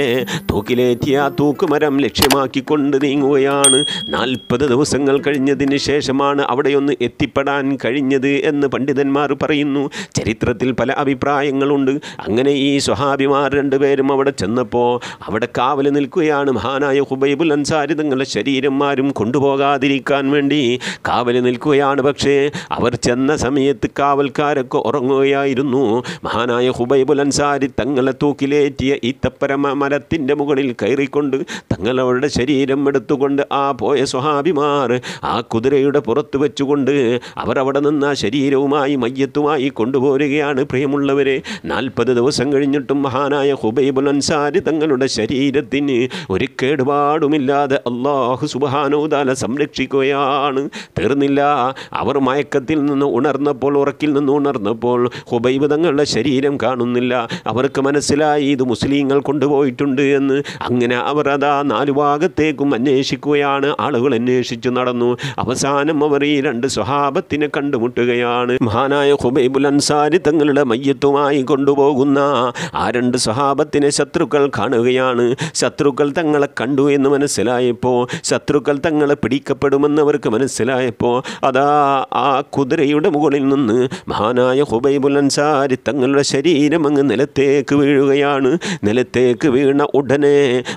[SPEAKER 1] തൂക്കിലേറ്റിയ ആ തൂക്കുമരം ലക്ഷ്യമാക്കിക്കൊണ്ട് നീങ്ങുകയാണ് നാൽപ്പത് ദിവസങ്ങൾ കഴിഞ്ഞതിന് ശേഷമാണ് അവിടെയൊന്ന് എത്തിപ്പെടാൻ കഴിഞ്ഞത് എന്ന് പണ്ഡിതന്മാർ പറയുന്നു ചരിത്രത്തിൽ പല അഭിപ്രായങ്ങളുണ്ട് അങ്ങനെ ഈ സ്വഹാബിമാർ രണ്ടുപേരും അവിടെ ചെന്നപ്പോൾ അവിടെ കാവൽ നിൽക്കുകയാണ് മഹാനായ ഹുബൈബുൽ അൻസാരി തങ്ങളുടെ ശരീരന്മാരും കൊണ്ടുപോകാതിരിക്കാൻ വേണ്ടി കാവൽ നിൽക്കുകയാണ് പക്ഷേ അവർ ചെന്ന സമയത്ത് കാവൽക്കാരൊക്കെ ഉറങ്ങുകയാണ് ഉണ്ടായിരുന്നു മഹാനായ ഹുബൈബുൽ അൻസാരി തങ്ങളെ തൂക്കിലേറ്റിയ ഈത്തപ്പരമ മരത്തിൻ്റെ മുകളിൽ കയറിക്കൊണ്ട് തങ്ങളവരുടെ ശരീരം എടുത്തുകൊണ്ട് ആ പോയ സ്വഹാബിമാർ ആ കുതിരയുടെ പുറത്ത് വെച്ചുകൊണ്ട് അവരവിടെ നിന്ന് ആ ശരീരവുമായി മയ്യത്തുമായി കൊണ്ടുപോരുകയാണ് പ്രിയമുള്ളവരെ നാൽപ്പത് ദിവസം കഴിഞ്ഞിട്ടും മഹാനായ ഹുബൈബുൽ അൻസാരി തങ്ങളുടെ ശരീരത്തിന് ഒരു കേടുപാടുമില്ലാതെ അള്ളാഹു സുബാനോദാല സംരക്ഷിക്കുകയാണ് തീർന്നില്ല അവർ മയക്കത്തിൽ നിന്ന് ഉണർന്നപ്പോൾ ഉറക്കിൽ നിന്ന് ഉണർന്നപ്പോൾ ഹുബൈബ് തങ്ങളുടെ ശരീരം കാണുന്നില്ല അവർക്ക് മനസ്സിലായി ഇത് മുസ്ലിങ്ങൾ കൊണ്ടുപോയിട്ടുണ്ട് എന്ന് അങ്ങനെ അവർ അതാ നാലു ഭാഗത്തേക്കും അന്വേഷിക്കുകയാണ് ആളുകൾ അന്വേഷിച്ചു നടന്നു അവസാനം അവർ ഈ രണ്ട് സ്വഹാബത്തിനെ കണ്ടുമുട്ടുകയാണ് മഹാനായ ഹുബൈബുൽ അൻസാരി തങ്ങളുടെ മയ്യത്തുമായി കൊണ്ടുപോകുന്ന ആ രണ്ട് സ്വഹാബത്തിനെ ശത്രുക്കൾ കാണുകയാണ് ശത്രുക്കൾ തങ്ങളെ കണ്ടു എന്ന് മനസ്സിലായപ്പോൾ ശത്രുക്കൾ തങ്ങളെ പിടിക്കപ്പെടുമെന്ന് അവർക്ക് മനസ്സിലായപ്പോൾ അതാ ആ കുതിരയുടെ മുകളിൽ നിന്ന് മഹാനായ ഹുബൈബുൽ അൻസാരി തങ്ങളുടെ ശരീരം അങ്ങ് നിലത്തേക്ക് വീഴുകയാണ് നിലത്തേക്ക് വീണ ഉടനെ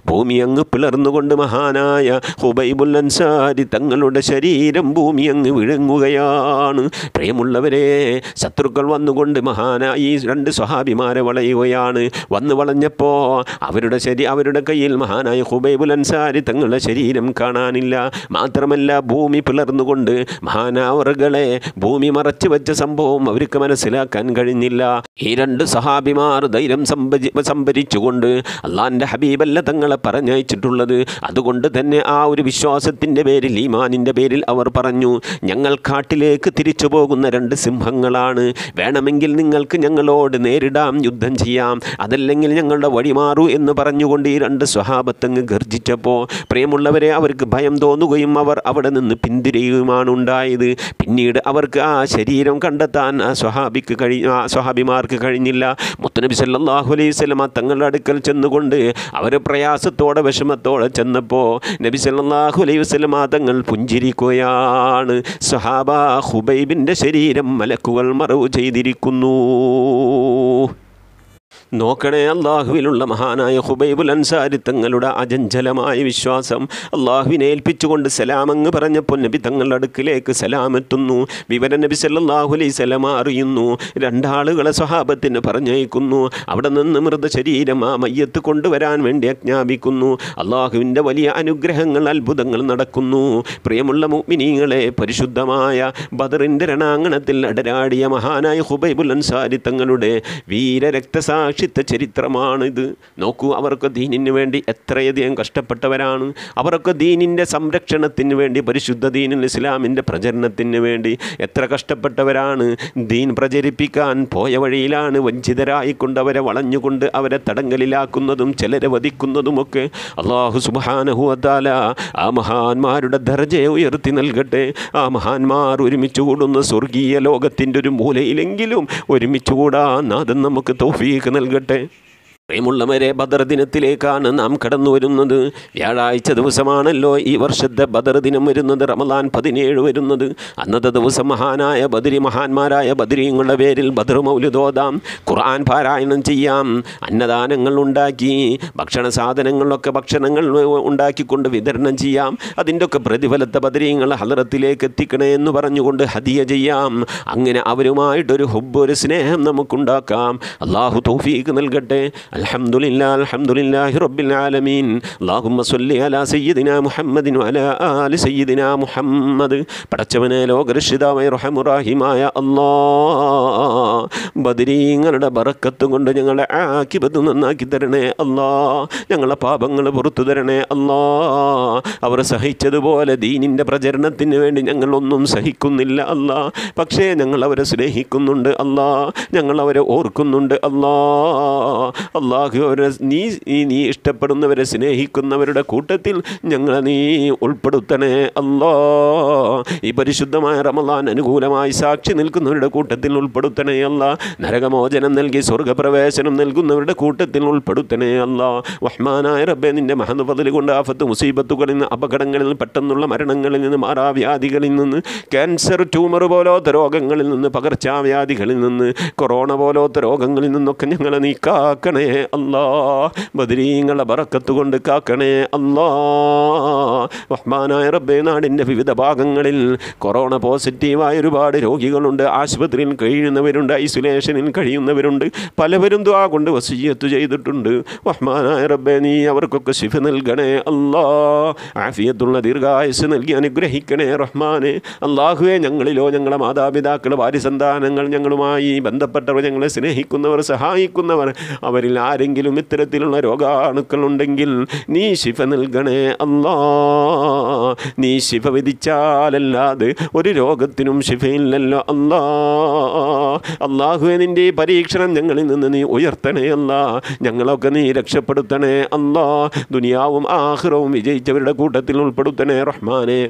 [SPEAKER 1] ഭൂമി അങ്ങ് പിളർന്നുകൊണ്ട് മഹാനായ ഹുബൈബുൽ അൻസാരി തങ്ങളുടെ ശരീരം ഭൂമി അങ്ങ് വിഴുങ്ങുകയാണ് പ്രിയമുള്ളവരെ ശത്രുക്കൾ വന്നുകൊണ്ട് മഹാനായ ഈ രണ്ട് സ്വഹാബിമാരെ വളയുകയാണ് വന്ന് വളഞ്ഞപ്പോൾ അവരുടെ ശരി അവരുടെ കയ്യിൽ മഹാനായ ഹുബൈബുൽ അൻസാരി തങ്ങളുടെ ശരീരം കാണാനില്ല മാത്രമല്ല ഭൂമി പിളർന്നുകൊണ്ട് മഹാനാവറുകളെ ഭൂമി മറച്ചു വെച്ച സംഭവം അവർക്ക് മനസ്സിലാക്കാൻ കഴിഞ്ഞില്ല ഈ രണ്ട് സഹാബിമാർ ധൈര്യം സംഭരിച്ചുകൊണ്ട് അള്ളാന്റെ ഹബീബല്ല തങ്ങളെ പറഞ്ഞയച്ചിട്ടുള്ളത് അതുകൊണ്ട് തന്നെ ആ ഒരു വിശ്വാസത്തിന്റെ പേരിൽ ഈമാനിന്റെ പേരിൽ അവർ പറഞ്ഞു ഞങ്ങൾ കാട്ടിലേക്ക് തിരിച്ചു പോകുന്ന രണ്ട് സിംഹങ്ങളാണ് വേണമെങ്കിൽ നിങ്ങൾക്ക് ഞങ്ങളോട് നേരിടാം യുദ്ധം ചെയ്യാം അതല്ലെങ്കിൽ ഞങ്ങളുടെ വഴി മാറൂ എന്ന് പറഞ്ഞുകൊണ്ട് ഈ രണ്ട് സ്വഹാബത്തങ്ങ് ഗർജിച്ചപ്പോൾ പ്രിയമുള്ളവരെ അവർക്ക് ഭയം തോന്നുകയും അവർ അവിടെ നിന്ന് പിന്തിരിയുമാണ് ഉണ്ടായത് പിന്നീട് അവർക്ക് ആ ശരീരം കണ്ടെത്താൻ ആ സ്വഹാബിക്ക് കഴി സ്വഹാബിമാർക്ക് കഴിഞ്ഞില്ല മുത്തനബി സല്ലാഹു അലൈഹി സ്വലമ തങ്ങളുടെ അടുക്കൽ ചെന്നുകൊണ്ട് അവർ പ്രയാസത്തോടെ വിഷമത്തോടെ ചെന്നപ്പോൾ നബി സല്ലാഹു അലൈഹി വസ്ലമ തങ്ങൾ പുഞ്ചിരിക്കുകയാണ് സഹാബ ഹുബൈബിൻ്റെ ശരീരം മലക്കുകൾ മറവ് ചെയ്തിരിക്കുന്നു നോക്കണേ അള്ളാഹുവിലുള്ള മഹാനായ ഹുബൈബുൽ അൻസാരി തങ്ങളുടെ അജഞ്ചലമായ വിശ്വാസം അള്ളാഹുവിനെ ഏൽപ്പിച്ചുകൊണ്ട് സലാമങ്ങ് പറഞ്ഞപ്പോൾ നബി തങ്ങളുടെ അടുക്കിലേക്ക് സലാമെത്തുന്നു വിവര നബി സല്ലാഹു അലൈഹി സലമ അറിയുന്നു രണ്ടാളുകളെ സ്വഹാബത്തിന് പറഞ്ഞയക്കുന്നു അവിടെ നിന്ന് മൃതശരീരം ആ മയ്യത്ത് കൊണ്ടുവരാൻ വേണ്ടി അജ്ഞാപിക്കുന്നു അള്ളാഹുവിൻ്റെ വലിയ അനുഗ്രഹങ്ങൾ അത്ഭുതങ്ങൾ നടക്കുന്നു പ്രിയമുള്ള മുഗ്മിനീങ്ങളെ പരിശുദ്ധമായ ബദറിൻ്റെ രണാങ്കണത്തിൽ അടരാടിയ മഹാനായ ഹുബൈബുൽ അൻസാരി തങ്ങളുടെ വീരരക്തസാക്ഷി സൂക്ഷിത്ത ചരിത്രമാണിത് നോക്കൂ അവർക്ക് ദീനിന് വേണ്ടി എത്രയധികം കഷ്ടപ്പെട്ടവരാണ് അവരൊക്കെ ദീനിൻ്റെ സംരക്ഷണത്തിന് വേണ്ടി പരിശുദ്ധ ദീനിൽ ഇസ്ലാമിൻ്റെ പ്രചരണത്തിന് വേണ്ടി എത്ര കഷ്ടപ്പെട്ടവരാണ് ദീൻ പ്രചരിപ്പിക്കാൻ പോയ വഴിയിലാണ് വഞ്ചിതരായിക്കൊണ്ട് അവരെ വളഞ്ഞുകൊണ്ട് അവരെ തടങ്കലിലാക്കുന്നതും ചിലരെ വധിക്കുന്നതുമൊക്കെ അള്ളാഹു സുബാനഹുഅത്താല ആ മഹാന്മാരുടെ ദർജയെ ഉയർത്തി നൽകട്ടെ ആ മഹാന്മാർ ഒരുമിച്ച് കൂടുന്ന സ്വർഗീയ ലോകത്തിൻ്റെ ഒരു മൂലയിലെങ്കിലും ഒരുമിച്ച് കൂടാനാഥൻ നമുക്ക് തോഫീക്ക് നൽകട്ടെ घटें പ്രിയമുള്ളവരെ ബദർ ദിനത്തിലേക്കാണ് നാം കടന്നു വരുന്നത് വ്യാഴാഴ്ച ദിവസമാണല്ലോ ഈ വർഷത്തെ ബദർ ദിനം വരുന്നത് റമദാൻ പതിനേഴ് വരുന്നത് അന്നത്തെ ദിവസം മഹാനായ ബദരി മഹാന്മാരായ ബദരീങ്ങളുടെ പേരിൽ ബദർ മൗലിതോതാം ഖുർആൻ പാരായണം ചെയ്യാം അന്നദാനങ്ങൾ ഉണ്ടാക്കി ഭക്ഷണ സാധനങ്ങളൊക്കെ ഭക്ഷണങ്ങൾ ഉണ്ടാക്കിക്കൊണ്ട് വിതരണം ചെയ്യാം അതിൻ്റെ ഒക്കെ പ്രതിഫലത്തെ ബദരീങ്ങൾ ഹലറത്തിലേക്ക് എത്തിക്കണേ എന്ന് പറഞ്ഞുകൊണ്ട് ഹദിയ ചെയ്യാം അങ്ങനെ അവരുമായിട്ടൊരു ഹുബ് ഒരു സ്നേഹം നമുക്കുണ്ടാക്കാം അള്ളാഹു തോഫീക്ക് നൽകട്ടെ الحمد لله الحمد لله رب العالمين اللهم صل على سيدنا محمد وعلى آل سيدنا محمد പടച്ചവനെ ലോകരക്ഷിതാവായ റഹമുറാഹിമായ അള്ളാ ബദരീങ്ങളുടെ ബറക്കത്തും കൊണ്ട് ഞങ്ങളെ ആക്കിബത്ത് നന്നാക്കി തരണേ അള്ളാ ഞങ്ങളെ പാപങ്ങൾ പുറത്തു തരണേ അള്ളാ അവർ സഹിച്ചതുപോലെ ദീനിൻ്റെ പ്രചരണത്തിന് വേണ്ടി ഞങ്ങളൊന്നും സഹിക്കുന്നില്ല അല്ലാ പക്ഷേ ഞങ്ങൾ അവരെ സ്നേഹിക്കുന്നുണ്ട് അല്ലാ ഞങ്ങൾ അവരെ ഓർക്കുന്നുണ്ട് അല്ലാ അള്ളാഹു അവരെ നീ നീ ഇഷ്ടപ്പെടുന്നവരെ സ്നേഹിക്കുന്നവരുടെ കൂട്ടത്തിൽ ഞങ്ങളെ നീ ഉൾപ്പെടുത്തണേ അല്ലോ ഈ പരിശുദ്ധമായ റമലാൻ അനുകൂലമായി സാക്ഷി നിൽക്കുന്നവരുടെ കൂട്ടത്തിൽ ഉൾപ്പെടുത്തണേ അല്ല നരകമോചനം നൽകി സ്വർഗപ്രവേശനം നൽകുന്നവരുടെ കൂട്ടത്തിൽ ഉൾപ്പെടുത്തണേ അല്ല വഹ്മാനായ റബ്ബെ നിൻ്റെ മഹനുപതിൽ കൊണ്ട് ആഫത്ത് മുസീബത്തുകളിൽ നിന്ന് അപകടങ്ങളിൽ നിന്ന് പെട്ടെന്നുള്ള മരണങ്ങളിൽ നിന്ന് മാറാവ്യാധികളിൽ നിന്ന് ക്യാൻസർ ട്യൂമർ പോലോത്ത രോഗങ്ങളിൽ നിന്ന് പകർച്ചാവ്യാധികളിൽ നിന്ന് കൊറോണ പോലോത്ത രോഗങ്ങളിൽ നിന്നൊക്കെ ഞങ്ങളെ നീ കാക്കണേ അല്ലാ ബദരീങ്ങളെ ബറക്കത്ത് കൊണ്ട് കാക്കണേ അല്ലാ റഹ്മാനായ റബ്ബെ നാടിൻ്റെ വിവിധ ഭാഗങ്ങളിൽ കൊറോണ പോസിറ്റീവായ ഒരുപാട് രോഗികളുണ്ട് ആശുപത്രിയിൽ കഴിയുന്നവരുണ്ട് ഐസൊലേഷനിൽ കഴിയുന്നവരുണ്ട് പലവരും ദ്വാ കൊണ്ട് വസീയത്ത് ചെയ്തിട്ടുണ്ട് റഹ്മാനായ റബ്ബെ നീ അവർക്കൊക്കെ ശിഫ നൽകണേ അല്ലാ ആഫിയത്തുള്ള ദീർഘായുസ് നൽകി അനുഗ്രഹിക്കണേ റഹ്മാനെ അള്ളാഹുവെ ഞങ്ങളിലോ ഞങ്ങളെ മാതാപിതാക്കൾ വാരിസന്താനങ്ങൾ ഞങ്ങളുമായി ബന്ധപ്പെട്ടവർ ഞങ്ങളെ സ്നേഹിക്കുന്നവർ സഹായിക്കുന്നവർ അവരിൽ ആരെങ്കിലും ഇത്തരത്തിലുള്ള രോഗാണുക്കളുണ്ടെങ്കിൽ നീ ശിഫ നൽകണേ അല്ലാ നീ ശിഫ വിധിച്ചാലല്ലാതെ ഒരു രോഗത്തിനും ശിഫയില്ലല്ലോ അല്ലാ അള്ളാഹുവെ നിൻ്റെ പരീക്ഷണം ഞങ്ങളിൽ നിന്ന് നീ ഉയർത്തണേ അല്ല ഞങ്ങളൊക്കെ നീ രക്ഷപ്പെടുത്തണേ അല്ലാ ദുനിയാവും ആഹ്റവും വിജയിച്ചവരുടെ കൂട്ടത്തിൽ ഉൾപ്പെടുത്തണേ റഹ്മാനെ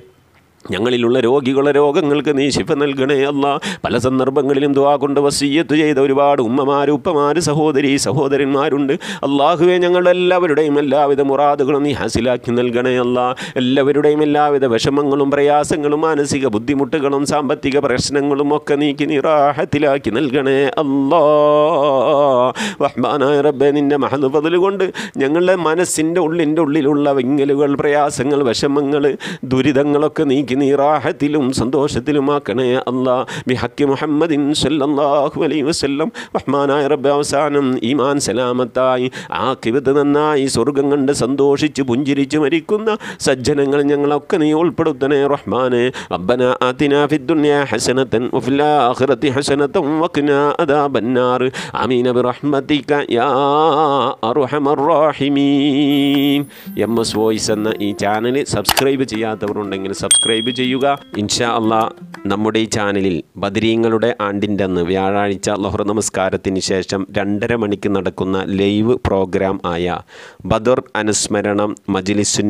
[SPEAKER 1] ഞങ്ങളിലുള്ള രോഗികളെ രോഗങ്ങൾക്ക് നീ ശിഫ നൽകണേ അല്ല പല സന്ദർഭങ്ങളിലും ദ്വാ കൊണ്ട് വസീയത്ത് ചെയ്ത ഒരുപാട് ഉമ്മമാർ ഉപ്പമാർ സഹോദരി സഹോദരന്മാരുണ്ട് അള്ളാഹുവെ ഞങ്ങളെല്ലാവരുടെയും എല്ലാവിധ മുറാദുകളും നീ ഹാസിലാക്കി നൽകണേ അല്ല എല്ലാവരുടെയും എല്ലാവിധ വിഷമങ്ങളും പ്രയാസങ്ങളും മാനസിക ബുദ്ധിമുട്ടുകളും സാമ്പത്തിക പ്രശ്നങ്ങളും ഒക്കെ നീക്കി നിറാഹത്തിലാക്കി നൽകണേ അല്ലാ റഹ്മാനായ റബ്ബെ നിൻ്റെ മഹത് കൊണ്ട് ഞങ്ങളുടെ മനസ്സിൻ്റെ ഉള്ളിൻ്റെ ഉള്ളിലുള്ള വിങ്ങലുകൾ പ്രയാസങ്ങൾ വിഷമങ്ങൾ ദുരിതങ്ങളൊക്കെ നീക്കി എനിക്ക് നീ റാഹത്തിലും സന്തോഷത്തിലുമാക്കണേ അള്ളാ ബിഹക്കി മുഹമ്മദിൻ സല്ലാഹു അലൈ വസ്ല്ലം റഹ്മാനായ റബ്ബ് അവസാനം ഈമാൻ സലാമത്തായി ആ കിവത് നന്നായി സ്വർഗം കണ്ട് സന്തോഷിച്ച് പുഞ്ചിരിച്ച് മരിക്കുന്ന സജ്ജനങ്ങൾ ഞങ്ങളൊക്കെ നീ ഉൾപ്പെടുത്തണേ റഹ്മാനെ അബ്ബന അതിന ഫിദ്ദുന്യ ഹസനത്തൻ വഫിൽ ആഖിറതി അദാ ബന്നാർ അദാബന്നാർ ആമീൻ ബിറഹ്മതിക യാ അർഹമർ റഹീമീൻ എം എസ് വോയിസ് എന്ന ഈ ചാനൽ സബ്സ്ക്രൈബ് ചെയ്യാത്തവരുണ്ടെങ്കിൽ സബ്സ്ക്രൈബ് സബ്സ്ക്രൈബ് ചെയ്യുക ഇൻഷാ അള്ളാ നമ്മുടെ ഈ ചാനലിൽ ബദരീങ്ങളുടെ ആണ്ടിൻ്റെ അന്ന് വ്യാഴാഴ്ച ലോഹർ നമസ്കാരത്തിന് ശേഷം രണ്ടര മണിക്ക് നടക്കുന്ന ലൈവ് പ്രോഗ്രാം ആയ ബദർ അനുസ്മരണം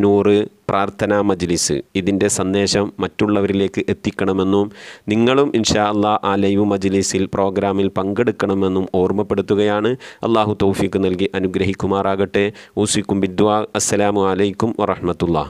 [SPEAKER 1] നൂറ് പ്രാർത്ഥനാ മജ്ലിസ് ഇതിൻ്റെ സന്ദേശം മറ്റുള്ളവരിലേക്ക് എത്തിക്കണമെന്നും നിങ്ങളും ഇൻഷാ അള്ളാ ആ ലൈവ് മജ്ലിസിൽ പ്രോഗ്രാമിൽ പങ്കെടുക്കണമെന്നും ഓർമ്മപ്പെടുത്തുകയാണ് അള്ളാഹു തൗഫീക്ക് നൽകി അനുഗ്രഹിക്കുമാറാകട്ടെ ഊസിക്കും ബിദ്വാ അസ്സലാമു അലൈക്കും വറഹമത്തുള്ള